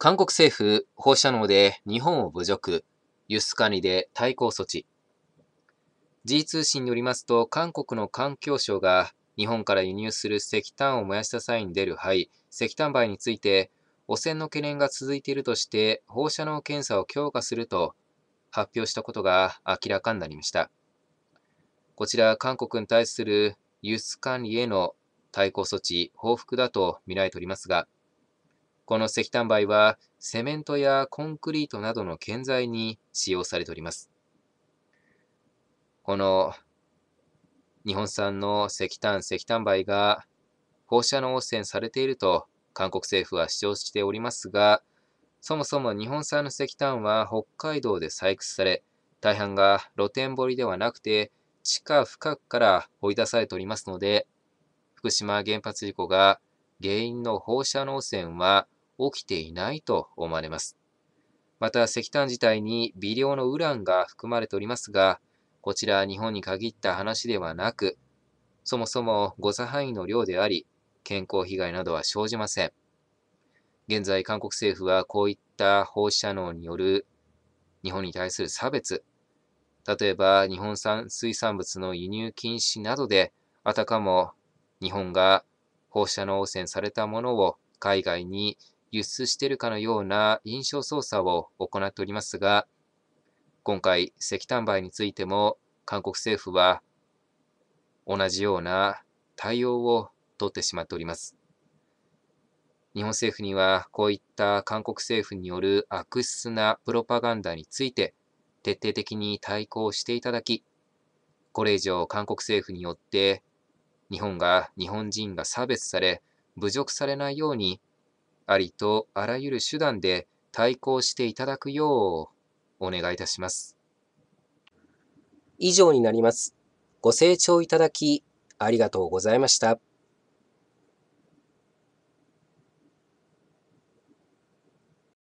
韓国政府、放射能で日本を侮辱、輸出管理で対抗措置。G 通信によりますと、韓国の環境省が日本から輸入する石炭を燃やした際に出る灰、石炭灰について、汚染の懸念が続いているとして放射能検査を強化すると発表したことが明らかになりました。こちら、韓国に対する輸出管理への対抗措置、報復だと見られておりますが、この石炭灰はセメントやコンクリートなどの建材に使用されております。この日本産の石炭、石炭灰が放射能汚染されていると韓国政府は主張しておりますが、そもそも日本産の石炭は北海道で採掘され、大半が露天掘りではなくて地下深くから追い出されておりますので、福島原発事故が原因の放射能汚染は起きていないと思われます。また石炭自体に微量のウランが含まれておりますが、こちら日本に限った話ではなく、そもそも誤差範囲の量であり、健康被害などは生じません。現在、韓国政府はこういった放射能による日本に対する差別、例えば日本産水産物の輸入禁止などで、あたかも日本が放射能汚染されたものを海外に輸出しているかのような印象操作を行っておりますが、今回、石炭灰についても韓国政府は同じような対応を取ってしまっております。日本政府にはこういった韓国政府による悪質なプロパガンダについて徹底的に対抗していただき、これ以上韓国政府によって日本が、日本人が差別され、侮辱されないようにありとあらゆる手段で対抗していただくようお願いいたします。以上になります。ご清聴いただきありがとうございました。